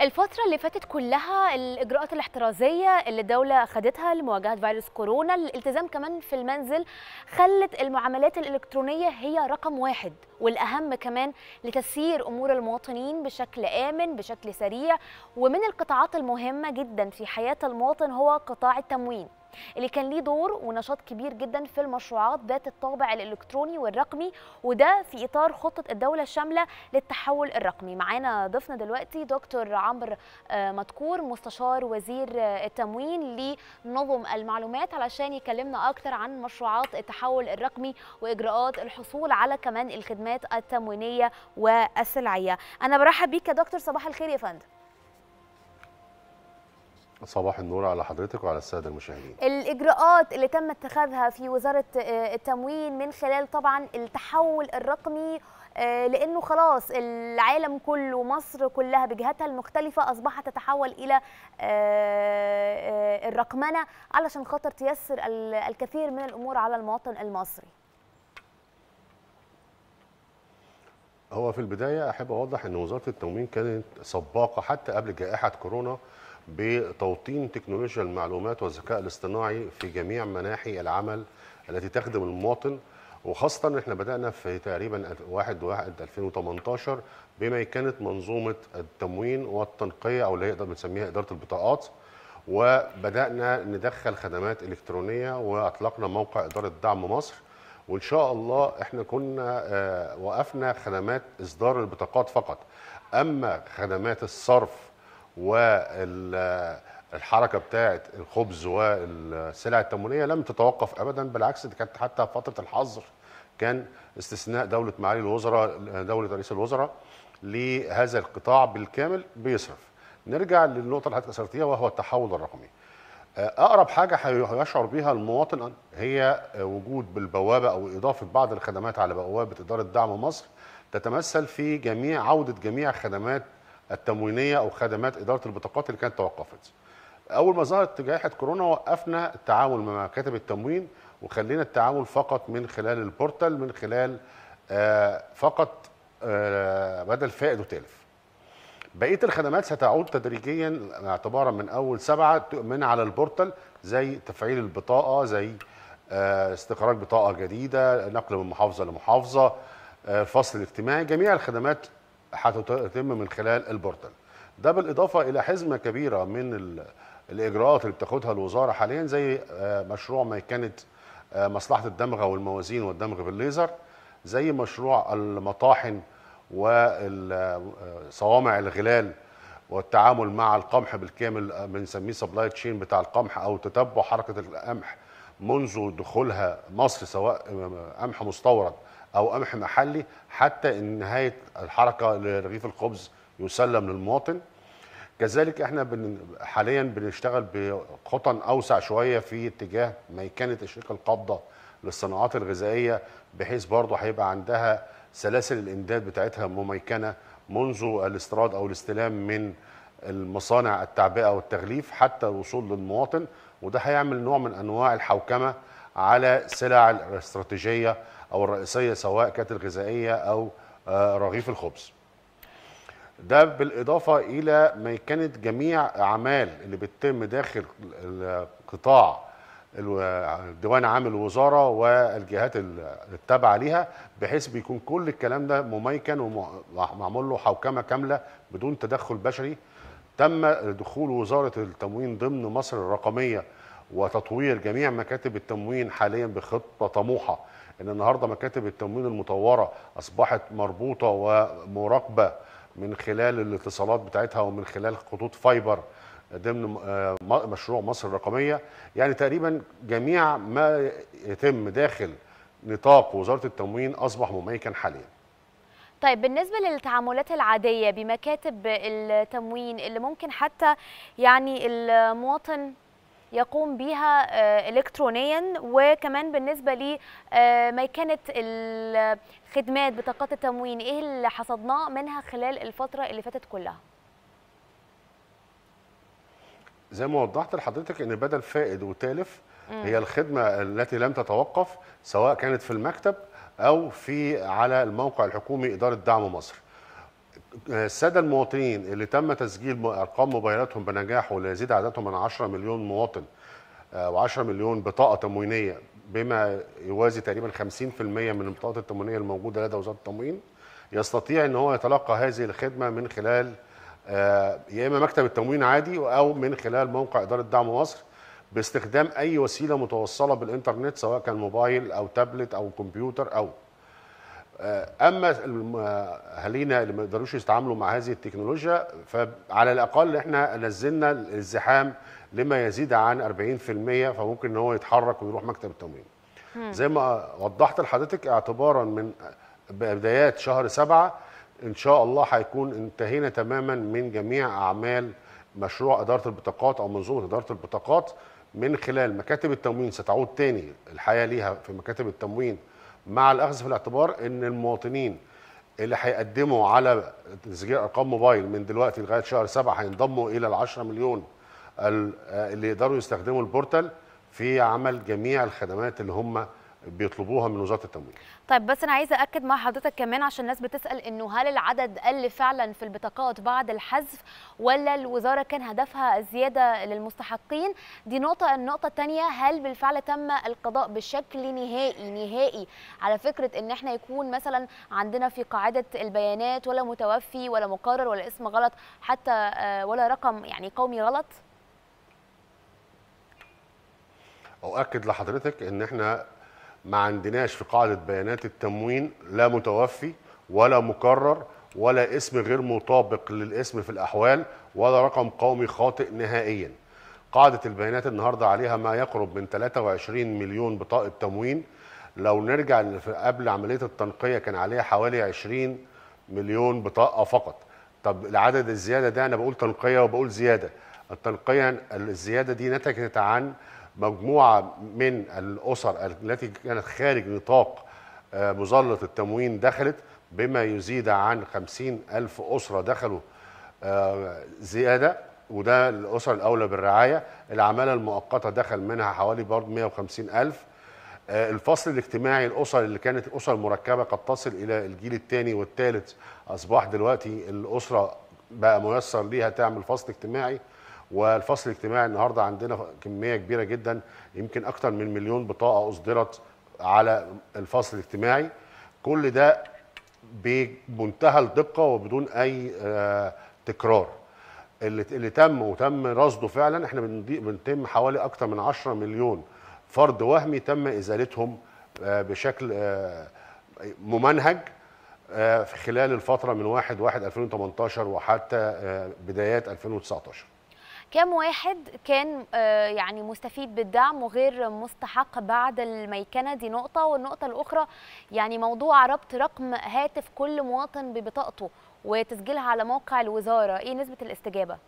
الفترة اللي فاتت كلها الإجراءات الاحترازية اللي الدولة خدتها لمواجهة فيروس كورونا الالتزام كمان في المنزل خلت المعاملات الإلكترونية هي رقم واحد والأهم كمان لتسيير أمور المواطنين بشكل آمن بشكل سريع ومن القطاعات المهمة جدا في حياة المواطن هو قطاع التموين اللي كان ليه دور ونشاط كبير جدا في المشروعات ذات الطابع الالكتروني والرقمي وده في اطار خطه الدوله الشامله للتحول الرقمي معانا ضيفنا دلوقتي دكتور عمرو آه، مدكور مستشار وزير آه، التموين لنظم المعلومات علشان يكلمنا اكتر عن مشروعات التحول الرقمي واجراءات الحصول على كمان الخدمات التموينيه والسلعيه انا برحب بيك يا دكتور صباح الخير يا فندم صباح النور على حضرتك وعلى الساده المشاهدين. الاجراءات اللي تم اتخاذها في وزاره آه، التموين من خلال طبعا التحول الرقمي آه، لانه خلاص العالم كله مصر كلها بجهاتها المختلفه اصبحت تتحول الى آه، الرقمنه علشان خاطر تيسر الكثير من الامور على المواطن المصري. هو في البدايه احب اوضح ان وزاره التموين كانت سباقه حتى قبل جائحه كورونا بتوطين تكنولوجيا المعلومات والذكاء الاصطناعي في جميع مناحي العمل التي تخدم المواطن وخاصة ان احنا بدأنا في تقريبا 1 1 2018 بما كانت منظومة التموين والتنقية او اللي نقدر بنسميها إدارة البطاقات وبدأنا ندخل خدمات إلكترونية وأطلقنا موقع إدارة دعم مصر وإن شاء الله احنا كنا آه، وقفنا خدمات إصدار البطاقات فقط أما خدمات الصرف والحركه بتاعه الخبز والسلع التموينيه لم تتوقف ابدا بالعكس دي كانت حتى فتره الحظر كان استثناء دوله معالي الوزراء دوله رئيس الوزراء لهذا القطاع بالكامل بيصرف. نرجع للنقطه اللي حضرتك اسرتيها وهو التحول الرقمي. اقرب حاجه هيشعر بيها المواطن هي وجود بالبوابه او اضافه بعض الخدمات على بوابه اداره دعم مصر تتمثل في جميع عوده جميع خدمات التموينيه او خدمات اداره البطاقات اللي كانت توقفت. اول ما ظهرت جائحه كورونا وقفنا التعامل مع مكاتب التموين وخلينا التعامل فقط من خلال البورتال من خلال آه، فقط آه، بدل فائد وتالف. بقيه الخدمات ستعود تدريجيا اعتبارا من اول سبعه تؤمن على البورتال زي تفعيل البطاقه زي استقرار آه، استخراج بطاقه جديده نقل من محافظه لمحافظه الفصل الاجتماعي جميع الخدمات هتتم من خلال البورتال ده بالاضافه الى حزمه كبيره من الاجراءات اللي بتاخدها الوزاره حاليا زي آه، مشروع كانت آه، مصلحه الدمغه والموازين والدمغ بالليزر زي مشروع المطاحن وصوامع آه، الغلال والتعامل مع القمح بالكامل بنسميه سبلاي تشين بتاع القمح او تتبع حركه القمح منذ دخولها مصر سواء قمح مستورد او قمح محلي حتى ان نهايه الحركه لرغيف الخبز يسلم للمواطن كذلك احنا بن حاليا بنشتغل بخطن اوسع شويه في اتجاه ميكنه الشركه القابضه للصناعات الغذائيه بحيث برضه هيبقى عندها سلاسل الامداد بتاعتها مميكنه منذ الاستيراد او الاستلام من المصانع التعبئه والتغليف حتى الوصول للمواطن وده هيعمل نوع من انواع الحوكمه على سلع الاستراتيجيه او الرئيسيه سواء كانت الغذائيه او آه، رغيف الخبز ده بالاضافه الى ما كانت جميع اعمال اللي بتتم داخل قطاع الديوان عام الوزاره والجهات التابعه ليها بحيث بيكون كل الكلام ده مميكن ومعمول له حوكمه كامله بدون تدخل بشري تم دخول وزاره التموين ضمن مصر الرقميه وتطوير جميع مكاتب التموين حاليا بخطه طموحه ان النهارده مكاتب التموين المطوره اصبحت مربوطه ومراقبه من خلال الاتصالات بتاعتها ومن خلال خطوط فايبر ضمن آه، مشروع مصر الرقميه يعني تقريبا جميع ما يتم داخل نطاق وزاره التموين اصبح مميكا حاليا طيب بالنسبه للتعاملات العاديه بمكاتب التموين اللي ممكن حتى يعني المواطن يقوم بها آه، الكترونيا وكمان بالنسبه لميكنه آه، الخدمات بطاقات التموين ايه اللي حصدناه منها خلال الفتره اللي فاتت كلها زي ما وضحت لحضرتك ان بدل فائد وتالف هي الخدمه التي لم تتوقف سواء كانت في المكتب او في على الموقع الحكومي اداره دعم مصر الساده المواطنين اللي تم تسجيل ارقام موبايلاتهم بنجاح وليزيد عددهم من 10 مليون مواطن آه، و10 مليون بطاقه تموينيه بما يوازي تقريبا 50% من البطاقات التموينيه الموجوده لدى وزاره التموين يستطيع ان هو يتلقى هذه الخدمه من خلال آه، يا اما مكتب التموين عادي او من خلال موقع اداره دعم مصر باستخدام اي وسيله متوصله بالانترنت سواء كان موبايل او تابلت او كمبيوتر او آه، اما اهالينا اللي ما يقدروش يتعاملوا مع هذه التكنولوجيا فعلى الاقل احنا نزلنا الزحام لما يزيد عن 40% فممكن ان هو يتحرك ويروح مكتب التموين. زي ما وضحت لحضرتك اعتبارا من بدايات شهر سبعة ان شاء الله هيكون انتهينا تماما من جميع اعمال مشروع اداره البطاقات او منظومه اداره البطاقات من خلال مكاتب التموين ستعود تاني الحياه ليها في مكاتب التموين مع الاخذ في الاعتبار ان المواطنين اللي هيقدموا على تسجيل ارقام موبايل من دلوقتي لغايه شهر سبعه هينضموا الى ال 10 مليون اللي يقدروا يستخدموا البورتال في عمل جميع الخدمات اللي هم بيطلبوها من وزاره التمويل. طيب بس انا عايزه اكد مع حضرتك كمان عشان الناس بتسال انه هل العدد قل فعلا في البطاقات بعد الحذف ولا الوزاره كان هدفها الزياده للمستحقين؟ دي نقطه، النقطه الثانيه هل بالفعل تم القضاء بشكل نهائي نهائي على فكره ان احنا يكون مثلا عندنا في قاعده البيانات ولا متوفي ولا مقرر ولا اسم غلط حتى آه، ولا رقم يعني قومي غلط؟ أؤكد لحضرتك إن إحنا ما عندناش في قاعده بيانات التموين لا متوفي ولا مكرر ولا اسم غير مطابق للاسم في الاحوال ولا رقم قومي خاطئ نهائيا قاعده البيانات النهارده عليها ما يقرب من 23 مليون بطاقه تموين لو نرجع قبل عمليه التنقيه كان عليها حوالي 20 مليون بطاقه فقط طب العدد الزياده ده انا بقول تنقيه وبقول زياده التنقيه الزياده دي نتجت عن مجموعه من الاسر التي كانت خارج نطاق آه، مظله التموين دخلت بما يزيد عن 50,000 ألف أسرة دخلوا آه، زيادة وده الأسر الأولى بالرعاية العمالة المؤقتة دخل منها حوالي برضه 150,000 ألف آه، الفصل الاجتماعي الأسر اللي كانت أسر مركبة قد تصل إلى الجيل الثاني والثالث أصبح دلوقتي الأسرة بقى ميسر ليها تعمل فصل اجتماعي والفصل الاجتماعي النهارده عندنا كميه كبيره جدا يمكن اكثر من مليون بطاقه اصدرت على الفصل الاجتماعي كل ده بمنتهى الدقه وبدون اي آه، تكرار اللي, اللي تم وتم رصده فعلا احنا بنتم حوالي اكثر من 10 مليون فرد وهمي تم ازالتهم آه، بشكل آه، ممنهج في خلال الفتره من 1 1 2018 وحتى بدايات 2019 كم واحد كان آه، يعني مستفيد بالدعم وغير مستحق بعد الميكنه دي نقطه والنقطه الاخرى يعني موضوع ربط رقم هاتف كل مواطن ببطاقته وتسجيلها على موقع الوزاره ايه نسبه الاستجابه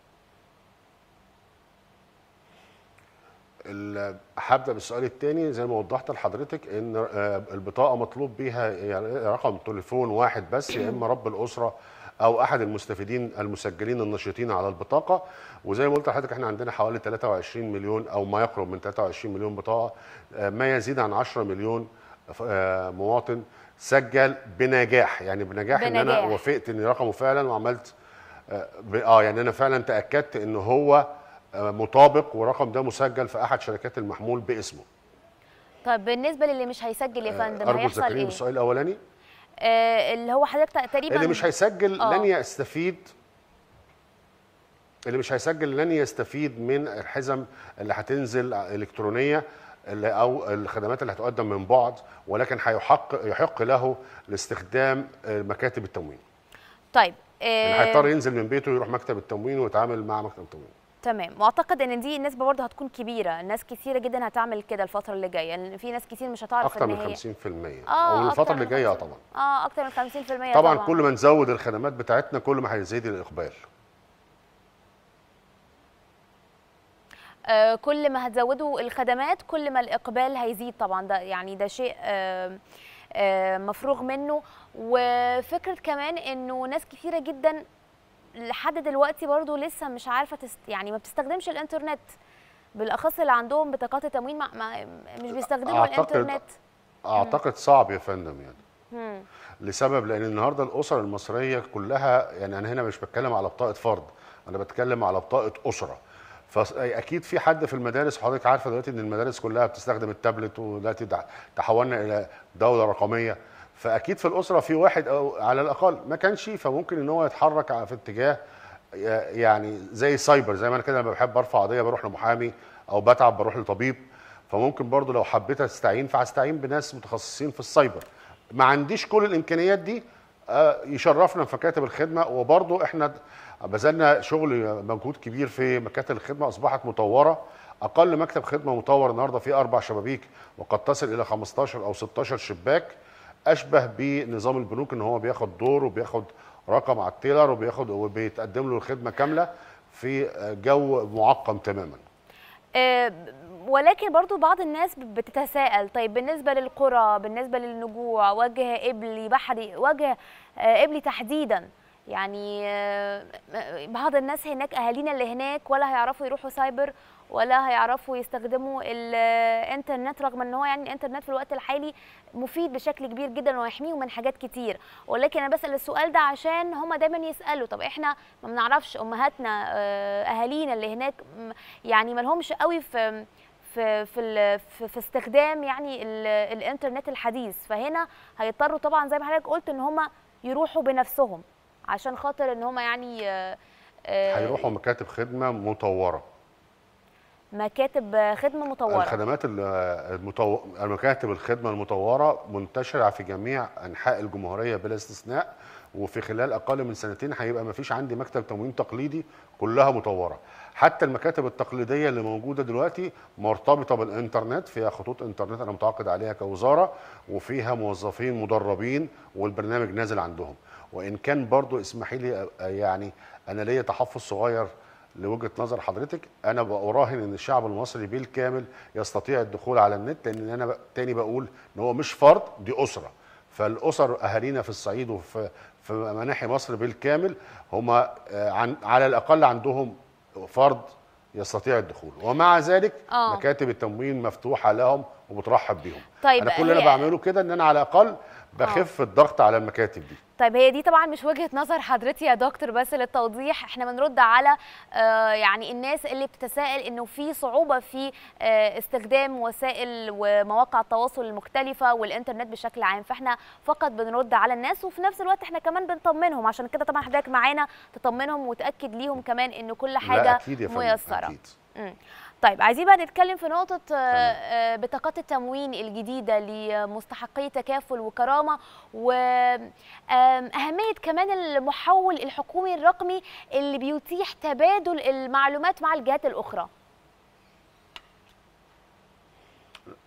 حابه بالسؤال الثاني زي ما وضحت لحضرتك ان آه، البطاقه مطلوب بيها يعني رقم تليفون واحد بس يا اما رب الاسره او احد المستفيدين المسجلين النشيطين على البطاقه وزي ما قلت لحضرتك احنا عندنا حوالي 23 مليون او ما يقرب من 23 مليون بطاقه آه، ما يزيد عن 10 مليون آه، مواطن سجل بنجاح يعني بنجاح, بنجاح. ان انا وافقت ان رقمه فعلا وعملت آه،, اه يعني انا فعلا تاكدت ان هو مطابق ورقم ده مسجل في احد شركات المحمول باسمه طيب بالنسبه للي مش هيسجل يا فندم هيحصل ايه؟ السؤال الاولاني آه، اللي هو حضرتك تقريبا اللي مش هيسجل آه. لن يستفيد اللي مش هيسجل لن يستفيد من الحزم اللي هتنزل الكترونيه اللي او الخدمات اللي هتقدم من بعد ولكن هيحق يحق له لاستخدام مكاتب التموين. طيب آه، يعني هيضطر ينزل من بيته يروح مكتب التموين ويتعامل مع مكتب التموين. تمام واعتقد ان دي النسبه برضه هتكون كبيره ناس كثيره جدا هتعمل كده الفتره اللي جايه يعني في ناس كتير مش هتعرف اكتر من 50% اه او الفتره اللي جايه طبعا اه اكتر من 50% طبعا, طبعا كل ما نزود الخدمات بتاعتنا كل ما هيزيد الاقبال آه، كل ما هتزودوا الخدمات كل ما الاقبال هيزيد طبعا ده يعني ده شيء آه، آه، مفروغ منه وفكره كمان انه ناس كثيره جدا لحد دلوقتي برضو لسه مش عارفه تست... يعني ما بتستخدمش الانترنت بالاخص اللي عندهم بطاقات التموين ما... ما... مش بيستخدموا أعتقد... الانترنت اعتقد صعب يا فندم يعني لسبب لان النهارده الاسر المصريه كلها يعني انا هنا مش بتكلم على بطاقه فرد انا بتكلم على بطاقه اسره فاكيد في حد في المدارس حضرتك عارفه دلوقتي ان المدارس كلها بتستخدم التابلت ودلوقتي تحولنا الى دوله رقميه فاكيد في الاسره في واحد او على الاقل ما كانش فممكن ان هو يتحرك في اتجاه يعني زي سايبر زي ما انا كده لما بحب ارفع قضيه بروح لمحامي او بتعب بروح لطبيب فممكن برضو لو حبيت استعين فاستعين بناس متخصصين في السايبر ما عنديش كل الامكانيات دي آه، يشرفنا في مكاتب الخدمه وبرضو احنا بذلنا شغل مجهود كبير في مكاتب الخدمه اصبحت مطوره اقل مكتب خدمه مطور النهارده فيه اربع شبابيك وقد تصل الى 15 او 16 شباك اشبه بنظام البنوك ان هو بياخد دور وبياخد رقم على التيلر وبياخد وبيتقدم له الخدمه كامله في جو معقم تماما آه، ولكن برضو بعض الناس بتتساءل طيب بالنسبه للقرى بالنسبه للنجوع وجه قبلي بحري وجه قبلي آه، تحديدا يعني آه، بعض الناس هناك اهالينا اللي هناك ولا هيعرفوا يروحوا سايبر ولا هيعرفوا يستخدموا الانترنت آه، رغم ان هو يعني الانترنت في الوقت الحالي مفيد بشكل كبير جدا ويحميهم من حاجات كتير ولكن انا بسال السؤال ده عشان هما دايما يسالوا طب احنا ما بنعرفش امهاتنا آه، اهالينا اللي هناك يعني ما لهمش قوي في في في في استخدام يعني الانترنت الحديث فهنا هيضطروا طبعا زي ما حضرتك قلت ان هم يروحوا بنفسهم عشان خاطر ان هم يعني آه، آه، هيروحوا مكاتب خدمه مطوره مكاتب خدمه مطوره الخدمات المطو... مكاتب الخدمه المطوره منتشره في جميع انحاء الجمهوريه بلا استثناء وفي خلال اقل من سنتين هيبقى ما فيش عندي مكتب تموين تقليدي كلها مطوره حتى المكاتب التقليديه اللي موجوده دلوقتي مرتبطه بالانترنت فيها خطوط انترنت انا متعاقد عليها كوزاره وفيها موظفين مدربين والبرنامج نازل عندهم وان كان برضو اسمحي لي يعني انا ليا تحفظ صغير لوجهه نظر حضرتك انا براهن ان الشعب المصري بالكامل يستطيع الدخول على النت لان انا تاني بقول ان هو مش فرد دي اسره فالاسر اهالينا في الصعيد وفي في مناحي مصر بالكامل هم آه، عن على الاقل عندهم فرد يستطيع الدخول ومع ذلك أوه. مكاتب التموين مفتوحه لهم وبترحب بيهم طيب انا كل اللي انا بعمله كده ان انا على الاقل آه. بخف أوه. الضغط على المكاتب دي طيب هي دي طبعا مش وجهه نظر حضرتي يا دكتور بس للتوضيح احنا بنرد على آه، يعني الناس اللي بتتساءل انه في صعوبه في آه، استخدام وسائل ومواقع التواصل المختلفه والانترنت بشكل عام فاحنا فقط بنرد على الناس وفي نفس الوقت احنا كمان بنطمنهم عشان كده طبعا حضرتك معانا تطمنهم وتاكد ليهم كمان ان كل حاجه لا أكيد يا ميسره أكيد. طيب عايزين بقى نتكلم في نقطة آه، آه، بطاقات التموين الجديدة لمستحقي تكافل وكرامة وأهمية كمان المحول الحكومي الرقمي اللي بيتيح تبادل المعلومات مع الجهات الأخرى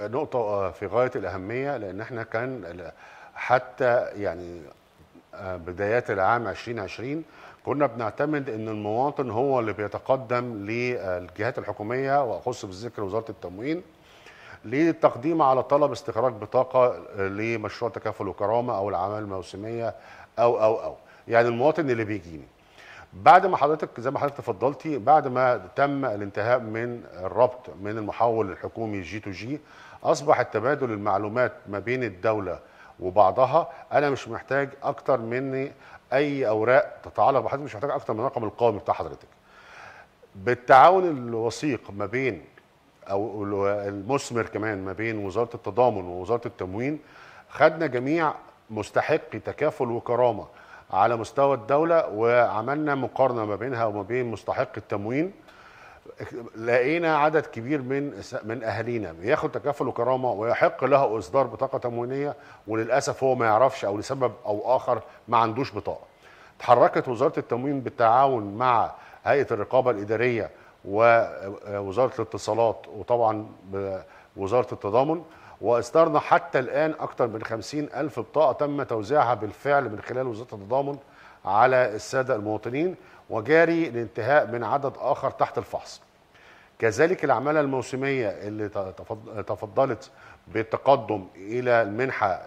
نقطة آه، في غاية الأهمية لأن احنا كان حتى يعني بدايات العام 2020 كنا بنعتمد ان المواطن هو اللي بيتقدم للجهات الحكوميه واخص بالذكر وزاره التموين للتقديم على طلب استخراج بطاقه لمشروع تكافل وكرامه او العمل الموسميه او او او يعني المواطن اللي بيجيني بعد ما حضرتك زي ما حضرتك تفضلتي بعد ما تم الانتهاء من الربط من المحول الحكومي جي تو جي اصبح التبادل المعلومات ما بين الدوله وبعضها انا مش محتاج اكتر مني اي اوراق تتعلق بحضرتك مش محتاج اكتر من الرقم القومي بتاع حضرتك بالتعاون الوثيق ما بين او المثمر كمان ما بين وزاره التضامن ووزاره التموين خدنا جميع مستحق تكافل وكرامه على مستوى الدوله وعملنا مقارنه ما بينها وما بين مستحق التموين لقينا عدد كبير من من اهالينا بياخد تكافل وكرامه ويحق له اصدار بطاقه تموينيه وللاسف هو ما يعرفش او لسبب او اخر ما عندوش بطاقه. تحركت وزاره التموين بالتعاون مع هيئه الرقابه الاداريه ووزاره آه، الاتصالات وطبعا وزاره التضامن واصدرنا حتى الان اكثر من 50 الف بطاقه تم توزيعها بالفعل من خلال وزاره التضامن على السادة المواطنين وجاري الانتهاء من عدد آخر تحت الفحص كذلك العمالة الموسمية اللي تفضلت بالتقدم إلى المنحة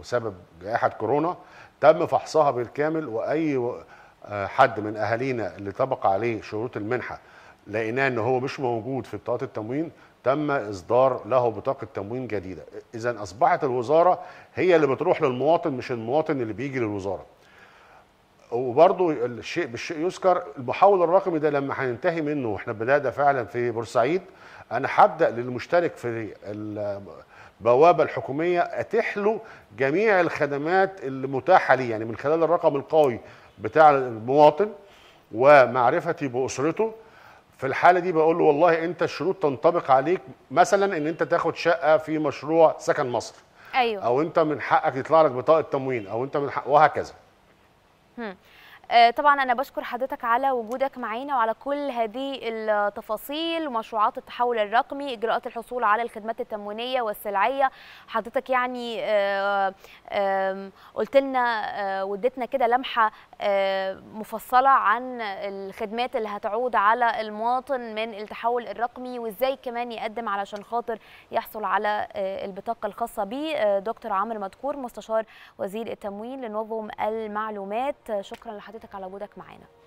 بسبب جائحة كورونا تم فحصها بالكامل وأي حد من أهالينا اللي طبق عليه شروط المنحة لقيناه ان هو مش موجود في بطاقه التموين تم اصدار له بطاقه تموين جديده اذا اصبحت الوزاره هي اللي بتروح للمواطن مش المواطن اللي بيجي للوزاره وبرضو الشيء بالشيء يذكر المحول الرقمي ده لما هننتهي منه واحنا بدانا فعلا في بورسعيد انا هبدا للمشترك في البوابه الحكوميه اتيح له جميع الخدمات المتاحه ليه يعني من خلال الرقم القوي بتاع المواطن ومعرفتي باسرته في الحاله دي بقول له والله انت الشروط تنطبق عليك مثلا ان انت تاخد شقه في مشروع سكن مصر ايوه او انت من حقك يطلع لك بطاقه تموين او انت من حق وهكذا 哼。آه، طبعا انا بشكر حضرتك على وجودك معانا وعلى كل هذه التفاصيل ومشروعات التحول الرقمي اجراءات الحصول على الخدمات التموينيه والسلعيه حضرتك يعني آه، قلت لنا آه، واديتنا كده لمحه مفصله عن الخدمات اللي هتعود على المواطن من التحول الرقمي وازاي كمان يقدم علشان خاطر يحصل على البطاقه الخاصه بيه دكتور عمرو مدكور مستشار وزير التموين لنظم المعلومات شكرا لحضرتك حضرتك على وجودك معانا